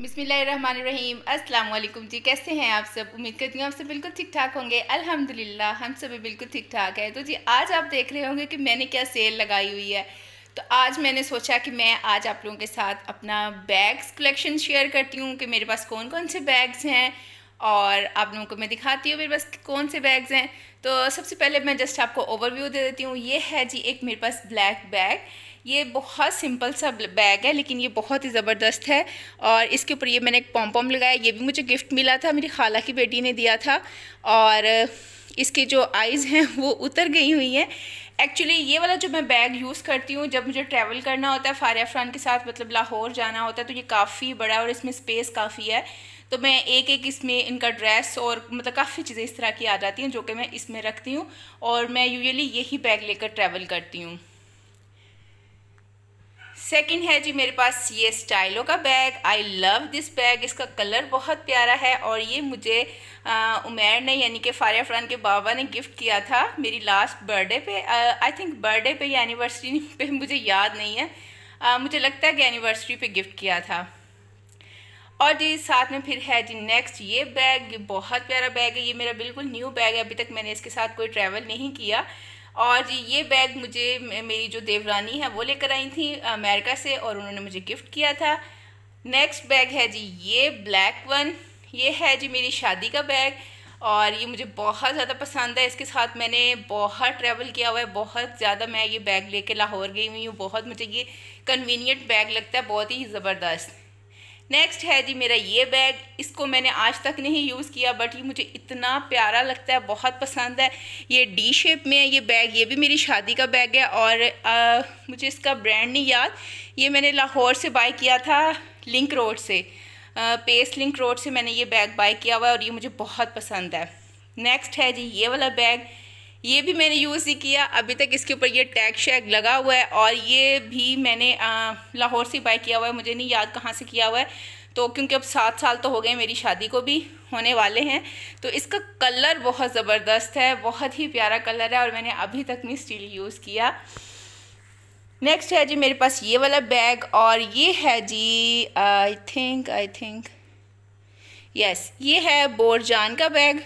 बिसमीम अस्सलाम वालेकुम जी कैसे हैं आप सब उम्मीद करती हूँ आप सब बिल्कुल ठीक ठाक होंगे अल्हम्दुलिल्लाह हम सब बिल्कुल ठीक ठाक है तो जी आज आप देख रहे होंगे कि मैंने क्या सेल लगाई हुई है तो आज मैंने सोचा कि मैं आज आप लोगों के साथ अपना बैग्स कलेक्शन शेयर करती हूँ कि मेरे पास कौन कौन से बैग्स हैं और आप लोगों को मैं दिखाती हूँ मेरे पास कौन से बैग्स हैं तो सबसे पहले मैं जस्ट आपको ओवरव्यू दे देती हूँ ये है जी एक मेरे पास ब्लैक बैग ये बहुत सिंपल सा बैग है लेकिन ये बहुत ही ज़बरदस्त है और इसके ऊपर ये मैंने एक पॉम पॉम लगाया ये भी मुझे गिफ्ट मिला था मेरी खाला की बेटी ने दिया था और इसके जो आइज़ हैं वो उतर गई हुई हैं एक्चुअली ये वाला जो मैं बैग यूज़ करती हूँ जब मुझे ट्रैवल करना होता है फ़ार अफरान के साथ मतलब लाहौर जाना होता है तो ये काफ़ी बड़ा और इसमें स्पेस काफ़ी है तो मैं एक एक इसमें इनका ड्रेस और मतलब काफ़ी चीज़ें इस तरह की आ जाती हैं जो कि मैं इसमें रखती हूँ और मैं यूजली यही बैग लेकर ट्रैवल करती हूँ सेकंड है जी मेरे पास ये स्टाइलो का bag I love this bag इसका कलर बहुत प्यारा है और ये मुझे उमेर ने यानी कि फारे फ़रान के बाबा ने गिफ्ट किया था मेरी लास्ट बर्थडे पे आई थिंक बर्थडे पे या एनिवर्सरी पे मुझे याद नहीं है आ, मुझे लगता है कि एनिवर्सरी पे गिफ्ट किया था और जी साथ में फिर है जी नेक्स्ट ये बैग ये बहुत प्यारा बैग है ये मेरा बिल्कुल न्यू बैग है अभी तक मैंने इसके साथ कोई ट्रैवल नहीं किया और ये बैग मुझे मेरी जो देवरानी है वो लेकर आई थी अमेरिका से और उन्होंने मुझे गिफ्ट किया था नेक्स्ट बैग है जी ये ब्लैक वन ये है जी मेरी शादी का बैग और ये मुझे बहुत ज़्यादा पसंद है इसके साथ मैंने बहुत ट्रैवल किया हुआ है बहुत ज़्यादा मैं ये बैग लेके लाहौर गई हुई हूँ बहुत मुझे ये कन्वीनियंट बैग लगता है बहुत ही ज़बरदस्त नेक्स्ट है जी मेरा ये बैग इसको मैंने आज तक नहीं यूज़ किया बट ये मुझे इतना प्यारा लगता है बहुत पसंद है ये डी शेप में है ये बैग ये भी मेरी शादी का बैग है और आ, मुझे इसका ब्रांड नहीं याद ये मैंने लाहौर से बाय किया था लिंक रोड से पेस लिंक रोड से मैंने ये बैग बाय किया हुआ है और ये मुझे बहुत पसंद है नेक्स्ट है जी ये वाला बैग ये भी मैंने यूज़ ही किया अभी तक इसके ऊपर ये टैग शैग लगा हुआ है और ये भी मैंने लाहौर से बाय किया हुआ है मुझे नहीं याद कहाँ से किया हुआ है तो क्योंकि अब सात साल तो हो गए मेरी शादी को भी होने वाले हैं तो इसका कलर बहुत ज़बरदस्त है बहुत ही प्यारा कलर है और मैंने अभी तक नहीं स्टील यूज़ किया नेक्स्ट है जी मेरे पास ये वाला बैग और ये है जी I think I think yes ये है बोरजान का बैग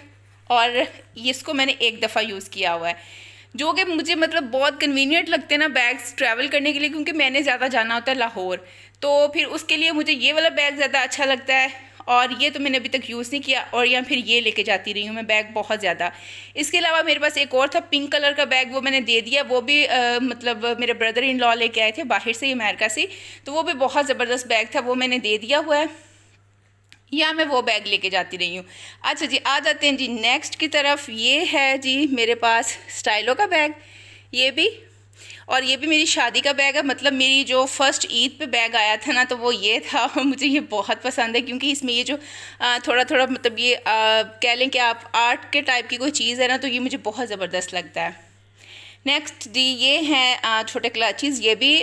और इसको मैंने एक दफ़ा यूज़ किया हुआ है जो कि मुझे मतलब बहुत कन्वीनियंट लगते हैं ना बैग्स ट्रैवल करने के लिए क्योंकि मैंने ज़्यादा जाना होता है लाहौर तो फिर उसके लिए मुझे ये वाला बैग ज़्यादा अच्छा लगता है और ये तो मैंने अभी तक यूज़ नहीं किया और या फिर ये लेके जाती रही हूँ मैं बैग बहुत ज़्यादा इसके अलावा मेरे पास एक और था पिंक कलर का बैग वो मैंने दे दिया वो भी आ, मतलब मेरे ब्रदर इन लॉ लेके आए थे बाहर से अमेरिका से तो वो भी बहुत ज़बरदस्त बैग था वो मैंने दे दिया हुआ है या मैं वो बैग लेके जाती रही हूँ अच्छा जी आ जाते हैं जी नेक्स्ट की तरफ ये है जी मेरे पास स्टाइलो का बैग ये भी और ये भी मेरी शादी का बैग है मतलब मेरी जो फर्स्ट ईद पे बैग आया था ना तो वो ये था और मुझे ये बहुत पसंद है क्योंकि इसमें ये जो थोड़ा थोड़ा मतलब ये कह लें कि आप आर्ट के टाइप की कोई चीज़ है ना तो ये मुझे बहुत ज़बरदस्त लगता है नेक्स्ट जी ये हैं छोटे क्लाचीज़ ये भी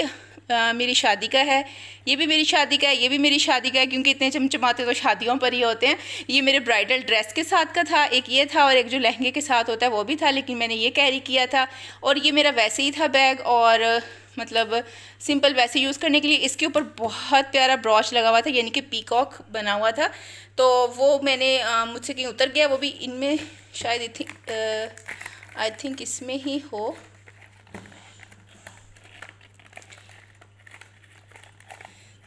आ, मेरी शादी का है ये भी मेरी शादी का है ये भी मेरी शादी का है क्योंकि इतने चमचमाते तो शादियों पर ही होते हैं ये मेरे ब्राइडल ड्रेस के साथ का था एक ये था और एक जो लहंगे के साथ होता है वो भी था लेकिन मैंने ये कैरी किया था और ये मेरा वैसे ही था बैग और मतलब सिंपल वैसे यूज़ करने के लिए इसके ऊपर बहुत प्यारा ब्रॉच लगा हुआ था यानी कि पीकॉक बना हुआ था तो वो मैंने मुझसे कहीं उतर गया वो भी इनमें शायद आई थिंक इसमें ही हो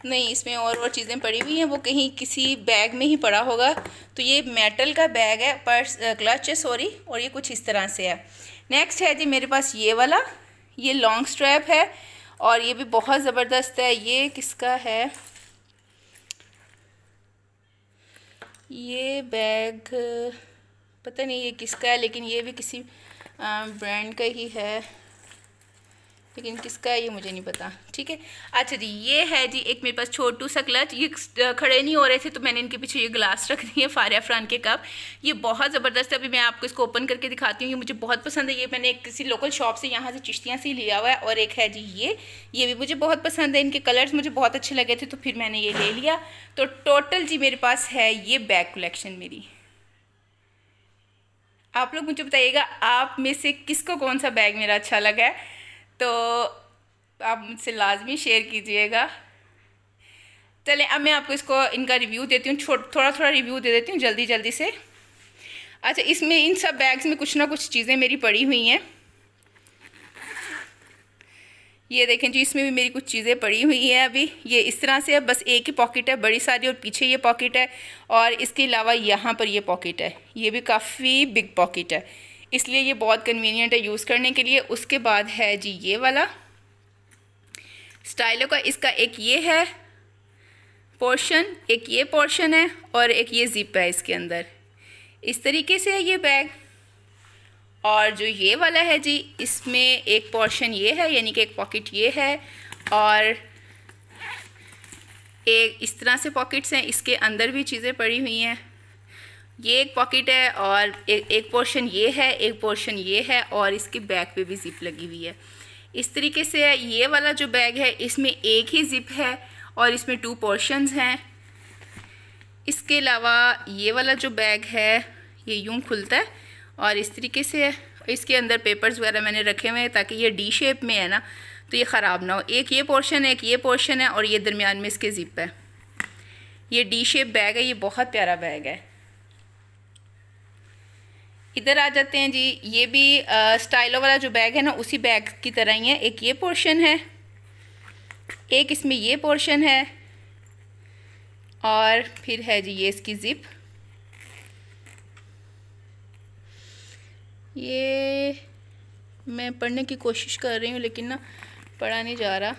नहीं इसमें और और चीज़ें पड़ी हुई हैं वो कहीं किसी बैग में ही पड़ा होगा तो ये मेटल का बैग है पर्स क्लच है सॉरी और ये कुछ इस तरह से है नेक्स्ट है जी मेरे पास ये वाला ये लॉन्ग स्ट्रैप है और ये भी बहुत ज़बरदस्त है ये किसका है ये बैग पता नहीं ये किसका है लेकिन ये भी किसी ब्रांड का ही है लेकिन किसका है ये मुझे नहीं पता ठीक है अच्छा जी ये है जी एक मेरे पास छोटू सा क्लच ये खड़े नहीं हो रहे थे तो मैंने इनके पीछे ये ग्लास रख दिए फारिया फ्रान के कप ये बहुत ज़बरदस्त है अभी मैं आपको इसको ओपन करके दिखाती हूँ ये मुझे बहुत पसंद है ये मैंने किसी लोकल शॉप से यहाँ से चिश्तियाँ से लिया हुआ है और एक है जी ये ये भी मुझे बहुत पसंद है इनके कलर्स मुझे बहुत अच्छे लगे थे तो फिर मैंने ये ले लिया तो टोटल जी मेरे पास है ये बैग कलेक्शन मेरी आप लोग मुझे बताइएगा आप में से किसको कौन सा बैग मेरा अच्छा लगा है तो आप मुझसे लाजमी शेयर कीजिएगा चले अब मैं आपको इसको इनका रिव्यू देती हूँ थोड़ा थोड़ा रिव्यू दे देती हूँ जल्दी जल्दी से अच्छा इसमें इन सब बैग्स में कुछ ना कुछ चीज़ें मेरी पड़ी हुई हैं ये देखें जी इसमें भी मेरी कुछ चीज़ें पड़ी हुई हैं अभी ये इस तरह से है बस एक ही पॉकेट है बड़ी सारी और पीछे ये पॉकेट है और इसके अलावा यहाँ पर ये पॉकेट है ये भी काफ़ी बिग पॉकेट है इसलिए ये बहुत कन्वीनियंट है यूज़ करने के लिए उसके बाद है जी ये वाला स्टाइलों का इसका एक ये है पोर्शन एक ये पोर्शन है और एक ये ज़िप है इसके अंदर इस तरीके से है ये बैग और जो ये वाला है जी इसमें एक पोर्शन ये है यानी कि एक पॉकेट ये है और एक इस तरह से पॉकेट्स हैं इसके अंदर भी चीज़ें पड़ी हुई हैं ये एक पॉकेट है और एक एक पोर्शन ये है एक पोर्शन ये है और इसके बैक पे भी ज़िप लगी हुई है इस तरीके से है ये वाला जो बैग है इसमें एक ही ज़िप है और इसमें टू पोर्शंस हैं इसके अलावा ये वाला जो बैग है ये यूँ खुलता है और इस तरीके से है इसके अंदर पेपर्स वगैरह मैंने रखे हुए हैं ताकि ये डी शेप में है ना तो ये ख़राब ना हो एक ये पोर्शन है एक ये पोर्शन है और ये दरमियान में इसके ज़िप है ये डी शेप बैग है ये बहुत प्यारा बैग है इधर आ जाते हैं जी ये भी स्टाइलो वाला जो बैग है ना उसी बैग की तरह ही है एक ये पोर्शन है एक इसमें ये पोर्शन है और फिर है जी ये इसकी ज़िप ये मैं पढ़ने की कोशिश कर रही हूँ लेकिन ना पढ़ा नहीं जा रहा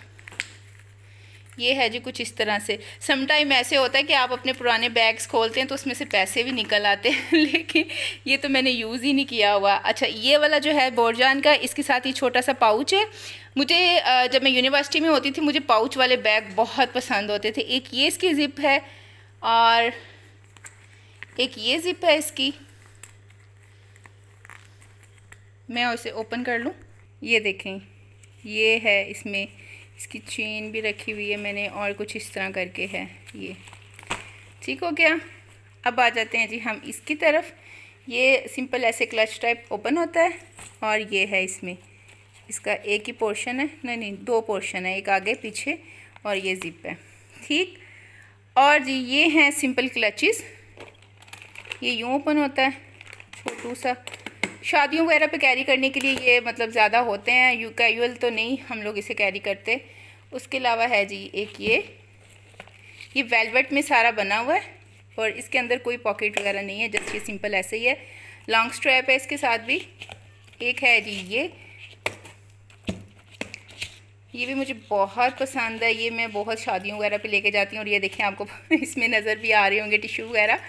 ये है जी कुछ इस तरह से समटाइम ऐसे होता है कि आप अपने पुराने बैग्स खोलते हैं तो उसमें से पैसे भी निकल आते हैं लेकिन ये तो मैंने यूज़ ही नहीं किया हुआ अच्छा ये वाला जो है बोरजान का इसके साथ ही छोटा सा पाउच है मुझे जब मैं यूनिवर्सिटी में होती थी मुझे पाउच वाले बैग बहुत पसंद होते थे एक ये इसकी ज़िप है और एक ये ज़िप है इसकी मैं उसे ओपन कर लूँ ये देखें ये है इसमें इसकी चेन भी रखी हुई है मैंने और कुछ इस तरह करके है ये ठीक हो गया अब आ जाते हैं जी हम इसकी तरफ ये सिंपल ऐसे क्लच टाइप ओपन होता है और ये है इसमें इसका एक ही पोर्शन है नहीं नहीं दो पोर्शन है एक आगे पीछे और ये जिप है ठीक और जी ये हैं सिंपल क्लचेस ये यूँ ओपन होता है छोटू सा शादियों वगैरह पे कैरी करने के लिए ये मतलब ज़्यादा होते हैं यू कैजुअल तो नहीं हम लोग इसे कैरी करते उसके अलावा है जी एक ये ये वेलवेट में सारा बना हुआ है और इसके अंदर कोई पॉकेट वगैरह नहीं है जस्ट ये सिंपल ऐसे ही है लॉन्ग स्ट्रैप है इसके साथ भी एक है जी ये ये भी मुझे बहुत पसंद है ये मैं बहुत शादियों वगैरह पे लेके जाती हूँ और ये देखें आपको इसमें नज़र भी आ रहे होंगे टिशू वगैरह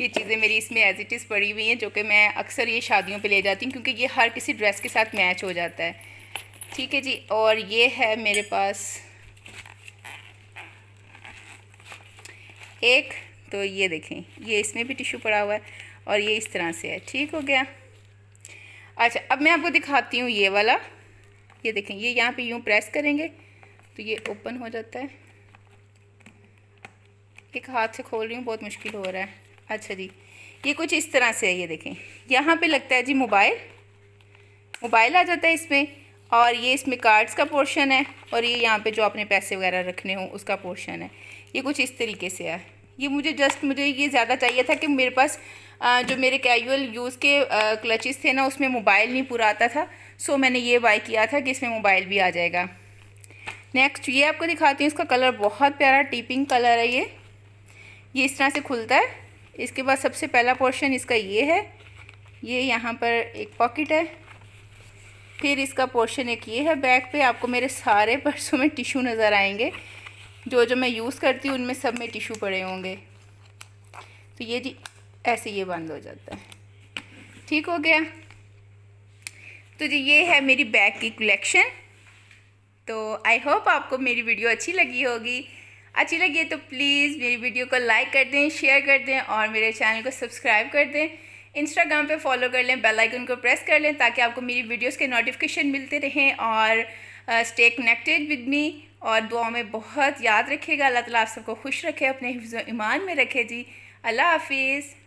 ये चीज़ें मेरी इसमें एज इट इज़ पड़ी हुई हैं जो कि मैं अक्सर ये शादियों पे ले जाती हूँ क्योंकि ये हर किसी ड्रेस के साथ मैच हो जाता है ठीक है जी और ये है मेरे पास एक तो ये देखें ये इसमें भी टिशू पड़ा हुआ है और ये इस तरह से है ठीक हो गया अच्छा अब मैं आपको दिखाती हूँ ये वाला ये देखें ये यहाँ पे यूँ प्रेस करेंगे तो ये ओपन हो जाता है एक हाथ से खोल रही हूँ बहुत मुश्किल हो रहा है अच्छा जी ये कुछ इस तरह से है ये देखें यहाँ पे लगता है जी मोबाइल मोबाइल आ जाता है इसमें और ये इसमें कार्ड्स का पोर्शन है और ये यहाँ पे जो आपने पैसे वगैरह रखने हों उसका पोर्शन है ये कुछ इस तरीके से है ये मुझे जस्ट मुझे ये ज़्यादा चाहिए था कि मेरे पास जो मेरे कैजुअल यूज़ के क्लचेस थे ना उसमें मोबाइल नहीं पूरा आता था सो मैंने ये बाय किया था कि इसमें मोबाइल भी आ जाएगा नेक्स्ट ये आपको दिखाती हूँ इसका कलर बहुत प्यारा टीपिंग कलर है ये ये इस तरह से खुलता है इसके बाद सबसे पहला पोर्शन इसका ये है ये यहाँ पर एक पॉकेट है फिर इसका पोर्शन एक ये है बैक पे आपको मेरे सारे पर्सों में टिशू नज़र आएंगे जो जो मैं यूज़ करती हूँ उनमें सब में टिशू पड़े होंगे तो ये जी ऐसे ये बंद हो जाता है ठीक हो गया तो जी ये है मेरी बैग की कलेक्शन तो आई होप आपको मेरी वीडियो अच्छी लगी होगी अच्छी लगी है तो प्लीज़ मेरी वीडियो को लाइक कर दें शेयर कर दें और मेरे चैनल को सब्सक्राइब कर दें इंस्टाग्राम पे फॉलो कर लें बेल आइकन को प्रेस कर लें ताकि आपको मेरी वीडियोस के नोटिफिकेशन मिलते रहें और स्टे कनेक्टेड विद मी और दुआ में बहुत याद रखिएगा अल्लाह ताला आप सबको खुश रखे अपने हिफ्ज़ ईमान में रखे जी अल्लाह हाफिज़